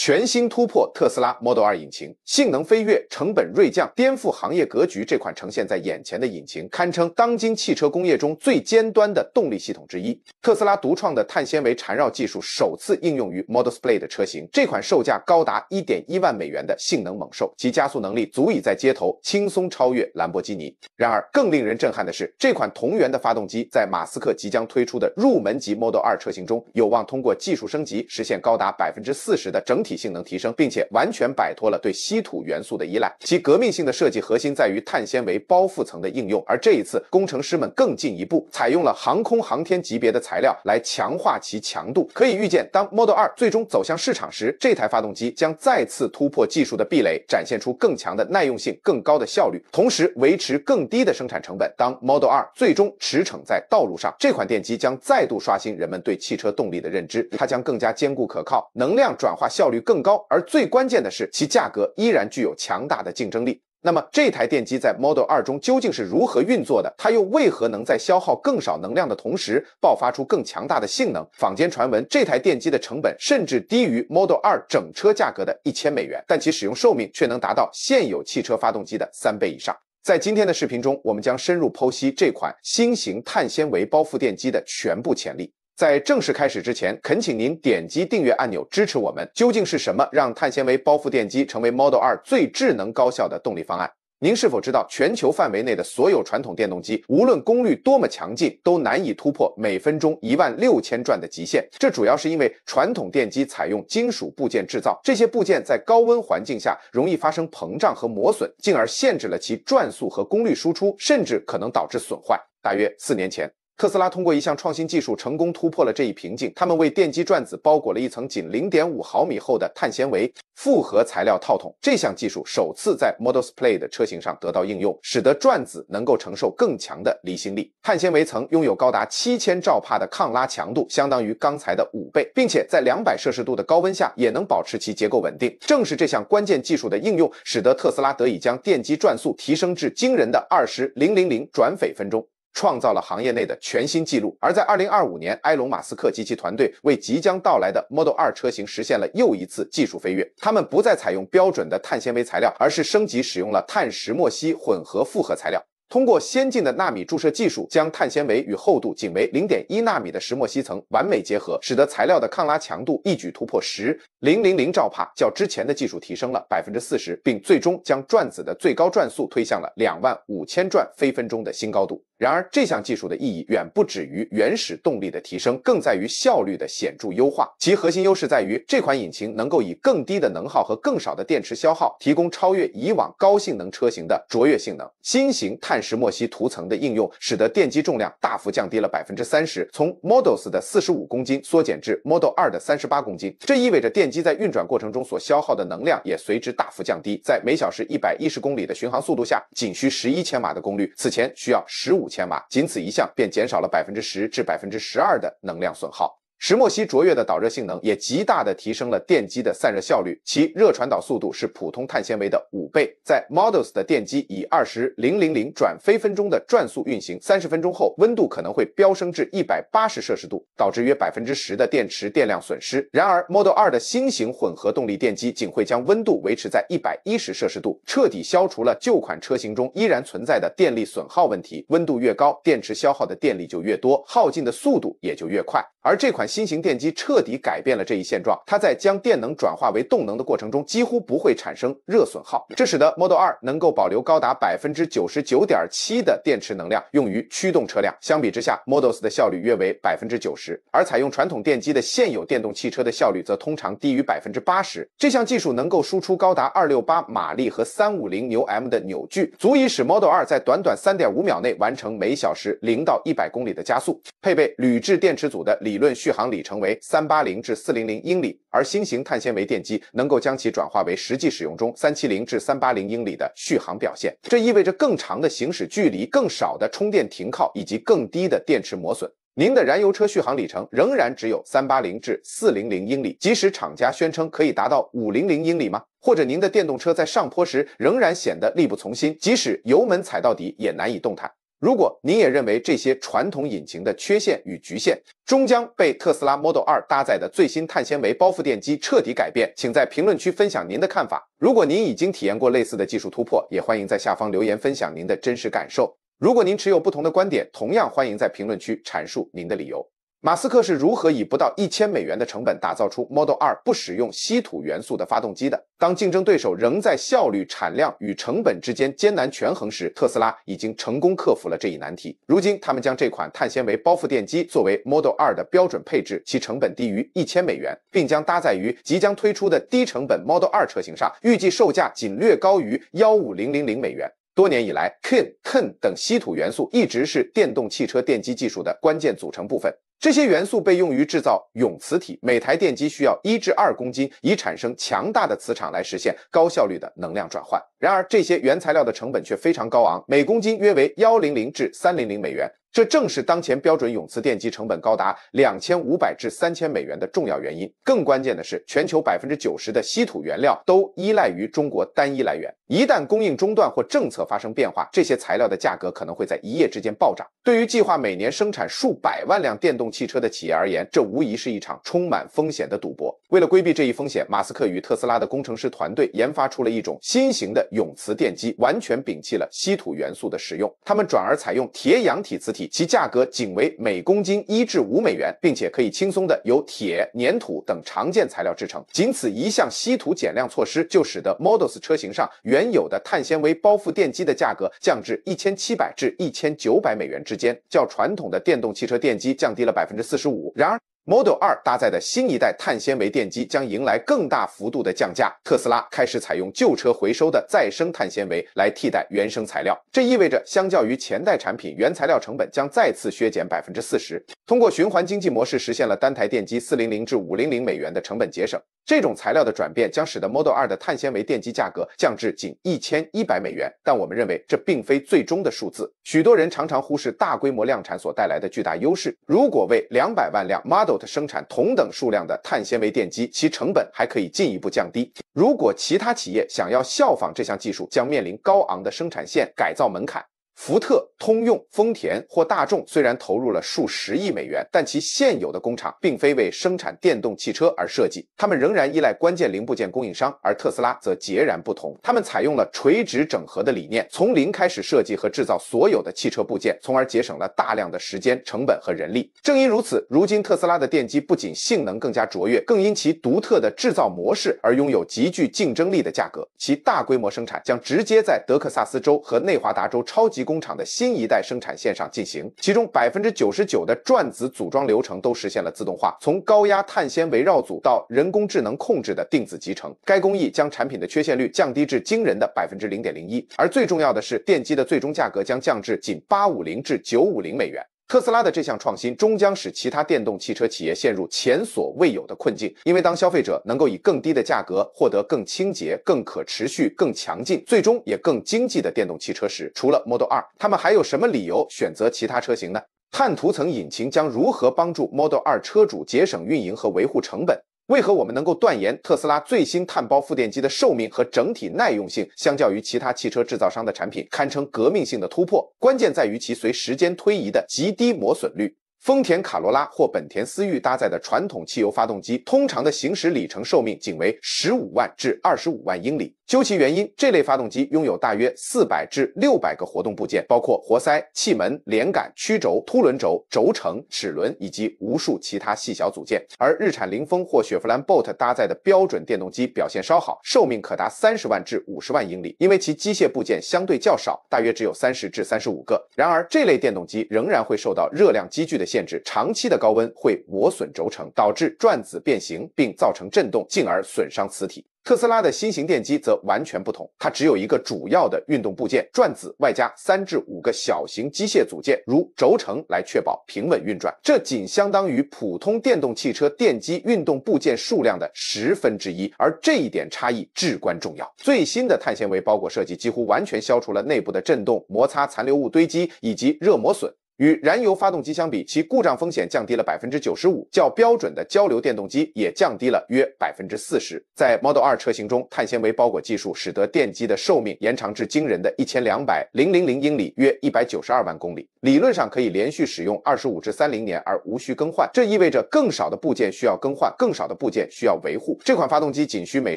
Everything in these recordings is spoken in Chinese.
全新突破特斯拉 Model 2引擎性能飞跃，成本锐降，颠覆行业格局。这款呈现在眼前的引擎，堪称当今汽车工业中最尖端的动力系统之一。特斯拉独创的碳纤维缠绕技术首次应用于 Model S p l a i 的车型。这款售价高达1.1万美元的性能猛兽，其加速能力足以在街头轻松超越兰博基尼。然而，更令人震撼的是，这款同源的发动机在马斯克即将推出的入门级 Model 2车型中，有望通过技术升级实现高达百分之四十的整体。体性能提升，并且完全摆脱了对稀土元素的依赖。其革命性的设计核心在于碳纤维包覆层的应用，而这一次工程师们更进一步，采用了航空航天级别的材料来强化其强度。可以预见，当 Model 2最终走向市场时，这台发动机将再次突破技术的壁垒，展现出更强的耐用性、更高的效率，同时维持更低的生产成本。当 Model 2最终驰骋在道路上，这款电机将再度刷新人们对汽车动力的认知。它将更加坚固可靠，能量转化效率。更高，而最关键的是，其价格依然具有强大的竞争力。那么，这台电机在 Model 二中究竟是如何运作的？它又为何能在消耗更少能量的同时，爆发出更强大的性能？坊间传闻，这台电机的成本甚至低于 Model 二整车价格的一千美元，但其使用寿命却能达到现有汽车发动机的三倍以上。在今天的视频中，我们将深入剖析这款新型碳纤维包覆电机的全部潜力。在正式开始之前，恳请您点击订阅按钮支持我们。究竟是什么让碳纤维包覆电机成为 Model 2最智能高效的动力方案？您是否知道，全球范围内的所有传统电动机，无论功率多么强劲，都难以突破每分钟一万六千转的极限？这主要是因为传统电机采用金属部件制造，这些部件在高温环境下容易发生膨胀和磨损，进而限制了其转速和功率输出，甚至可能导致损坏。大约四年前。特斯拉通过一项创新技术成功突破了这一瓶颈。他们为电机转子包裹了一层仅零点五毫米厚的碳纤维复合材料套筒。这项技术首次在 Model S p l a y 的车型上得到应用，使得转子能够承受更强的离心力。碳纤维层拥有高达七千兆帕的抗拉强度，相当于钢材的五倍，并且在两百摄氏度的高温下也能保持其结构稳定。正是这项关键技术的应用，使得特斯拉得以将电机转速提升至惊人的二十零零零转每分钟。创造了行业内的全新纪录。而在二零二五年，埃隆·马斯克及其团队为即将到来的 Model 2车型实现了又一次技术飞跃。他们不再采用标准的碳纤维材料，而是升级使用了碳石墨烯混合复合材料。通过先进的纳米注射技术，将碳纤维与厚度仅为零点一纳米的石墨烯层完美结合，使得材料的抗拉强度一举突破十零零零兆帕，较之前的技术提升了百分之四十，并最终将转子的最高转速推向了两万五千转每分钟的新高度。然而，这项技术的意义远不止于原始动力的提升，更在于效率的显著优化。其核心优势在于，这款引擎能够以更低的能耗和更少的电池消耗，提供超越以往高性能车型的卓越性能。新型碳石墨烯涂层的应用，使得电机重量大幅降低了百分之三十，从 Models 的四十五公斤缩减至 Model 二的三十八公斤。这意味着电机在运转过程中所消耗的能量也随之大幅降低，在每小时一百一十公里的巡航速度下，仅需十一千瓦的功率，此前需要十五。千瓦，仅此一项便减少了百分之十至百分之十二的能量损耗。石墨烯卓越的导热性能也极大地提升了电机的散热效率，其热传导速度是普通碳纤维的五倍。在 Model S 的电机以二十零零零转非分钟的转速运行，三十分钟后温度可能会飙升至一百八十摄氏度，导致约百分之十的电池电量损失。然而，Model 二的新型混合动力电机仅会将温度维持在一百一十摄氏度，彻底消除了旧款车型中依然存在的电力损耗问题。温度越高，电池消耗的电力就越多，耗尽的速度也就越快。而这款新型电机彻底改变了这一现状。它在将电能转化为动能的过程中，几乎不会产生热损耗，这使得 Model 2能够保留高达百分之九十九点七的电池能量用于驱动车辆。相比之下，Model S 的效率约为百分之九十，而采用传统电机的现有电动汽车的效率则通常低于百分之八十。这项技术能够输出高达二六八马力和三五零牛 ·m 的扭矩，足以使 Model 2在短短三点五秒内完成每小时零到一百公里的加速。配备铝制电池组的理论续航。航里程为三八零至四零零英里，而新型碳纤维电机能够将其转化为实际使用中三七零至三八零英里的续航表现。这意味着更长的行驶距离、更少的充电停靠以及更低的电池磨损。您的燃油车续航里程仍然只有三八零至四零零英里，即使厂家宣称可以达到五零零英里吗？或者您的电动车在上坡时仍然显得力不从心，即使油门踩到底也难以动弹？如果您也认为这些传统引擎的缺陷与局限终将被特斯拉 Model 2载的最新碳纤维包覆电机彻底改变，请在评论区分享您的看法。如果您已经体验过类似的技术突破，也欢迎在下方留言分享您的真实感受。如果您持有不同的观点，同样欢迎在评论区阐述您的理由。马斯克是如何以不到一千美元的成本打造出 Model 2不使用稀土元素的发动机的？当竞争对手仍在效率、产量与成本之间艰难权衡时，特斯拉已经成功克服了这一难题。如今，他们将这款碳纤维包覆电机作为 Model 2的标准配置，其成本低于一千美元，并将搭载于即将推出的低成本 Model 2车型上，预计售价仅略高于幺五零零零美元。多年以来，KEN n 等稀土元素一直是电动汽车电机技术的关键组成部分。这些元素被用于制造永磁体，每台电机需要一至二公斤，以产生强大的磁场来实现高效率的能量转换。然而，这些原材料的成本却非常高昂，每公斤约为幺零零至三零零美元。这正是当前标准永磁电机成本高达两千五百至三千美元的重要原因。更关键的是，全球百分之九十的稀土原料都依赖于中国单一来源，一旦供应中断或政策发生变化，这些材料的价格可能会在一夜之间暴涨。对于计划每年生产数百万辆电动汽车的企业而言，这无疑是一场充满风险的赌博。为了规避这一风险，马斯克与特斯拉的工程师团队研发出了一种新型的永磁电机，完全摒弃了稀土元素的使用，他们转而采用铁氧体磁其价格仅为每公斤一至五美元，并且可以轻松的由铁、粘土等常见材料制成。仅此一项稀土减量措施，就使得 Model S 车型上原有的碳纤维包覆电机的价格降至一千七百至一千九百美元之间，较传统的电动汽车电机降低了百分之四十五。然而，Model 2搭载的新一代碳纤维电机将迎来更大幅度的降价。特斯拉开始采用旧车回收的再生碳纤维来替代原生材料，这意味着相较于前代产品，原材料成本将再次削减百分之四十。通过循环经济模式，实现了单台电机四零零至五零零美元的成本节省。这种材料的转变将使得 Model 2的碳纤维电机价格降至仅一千一百美元，但我们认为这并非最终的数字。许多人常常忽视大规模量产所带来的巨大优势。如果为两百万辆 Model 生产同等数量的碳纤维电机，其成本还可以进一步降低。如果其他企业想要效仿这项技术，将面临高昂的生产线改造门槛。福特、通用、丰田或大众虽然投入了数十亿美元，但其现有的工厂并非为生产电动汽车而设计，他们仍然依赖关键零部件供应商。而特斯拉则截然不同，他们采用了垂直整合的理念，从零开始设计和制造所有的汽车部件，从而节省了大量的时间、成本和人力。正因如此，如今特斯拉的电机不仅性能更加卓越，更因其独特的制造模式而拥有极具竞争力的价格。其大规模生产将直接在德克萨斯州和内华达州超级。工厂的新一代生产线上进行，其中百分之九十九的转子组装流程都实现了自动化，从高压碳纤维绕组到人工智能控制的定子集成。该工艺将产品的缺陷率降低至惊人的百分之零点零一，而最重要的是，电机的最终价格将降至仅八五零至九五零美元。特斯拉的这项创新终将使其他电动汽车企业陷入前所未有的困境，因为当消费者能够以更低的价格获得更清洁、更可持续、更强劲，最终也更经济的电动汽车时，除了 Model 2，他们还有什么理由选择其他车型呢？碳涂层引擎将如何帮助 Model 2车主节省运营和维护成本？为何我们能够断言特斯拉最新碳包覆电机的寿命和整体耐用性，相较于其他汽车制造商的产品，堪称革命性的突破？关键在于其随时间推移的极低磨损率。丰田卡罗拉或本田思域搭载的传统汽油发动机，通常的行驶里程寿命仅为十五万至二十五万英里。究其原因，这类发动机拥有大约四百至六百个活动部件，包括活塞、气门、连杆、曲轴、凸轮轴、轴承、齿轮以及无数其他细小组件。而日产凌风或雪佛兰 Bolt 搭载的标准电动机表现稍好，寿命可达三十万至五十万英里，因为其机械部件相对较少，大约只有三十至三十五个。然而，这类电动机仍然会受到热量积聚的限制，长期的高温会磨损轴承，导致转子变形并造成震动，进而损伤磁体。特斯拉的新型电机则完全不同，它只有一个主要的运动部件——转子，外加三至五个小型机械组件，如轴承，来确保平稳运转。这仅相当于普通电动汽车电机运动部件数量的十分之一，而这一点差异至关重要。最新的碳纤维包裹设计几乎完全消除了内部的振动、摩擦残留物堆积以及热磨损。与燃油发动机相比，其故障风险降低了百分之九十五。较标准的交流电动机也降低了约百分之四十。在 Model 2车型中，碳纤维包裹技术使得电机的寿命延长至惊人的一千两百零零零英里（约一百九十二万公里），理论上可以连续使用二十五至三零年而无需更换。这意味着更少的部件需要更换，更少的部件需要维护。这款发动机仅需每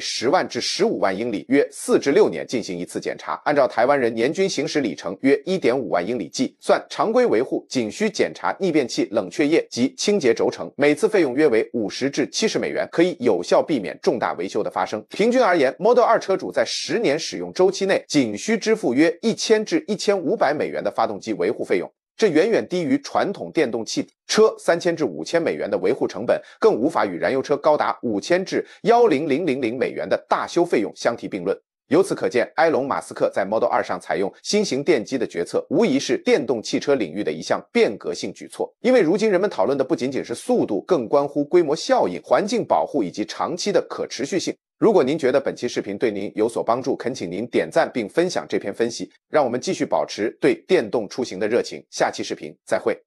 十万至十五万英里（约四至六年）进行一次检查。按照台湾人年均行驶里程约一点五万英里计，算常规维护。仅需检查逆变器冷却液及清洁轴承，每次费用约为五十至七十美元，可以有效避免重大维修的发生。平均而言，Model 2车主在十年使用周期内，仅需支付约一千至一千五百美元的发动机维护费用，这远远低于传统电动汽车三千至五千美元的维护成本，更无法与燃油车高达五千至幺零零零零美元的大修费用相提并论。由此可见，埃隆·马斯克在 Model 二上采用新型电机的决策，无疑是电动汽车领域的一项变革性举措。因为如今人们讨论的不仅仅是速度，更关乎规模效应、环境保护以及长期的可持续性。如果您觉得本期视频对您有所帮助，恳请您点赞并分享这篇分析，让我们继续保持对电动出行的热情。下期视频再会。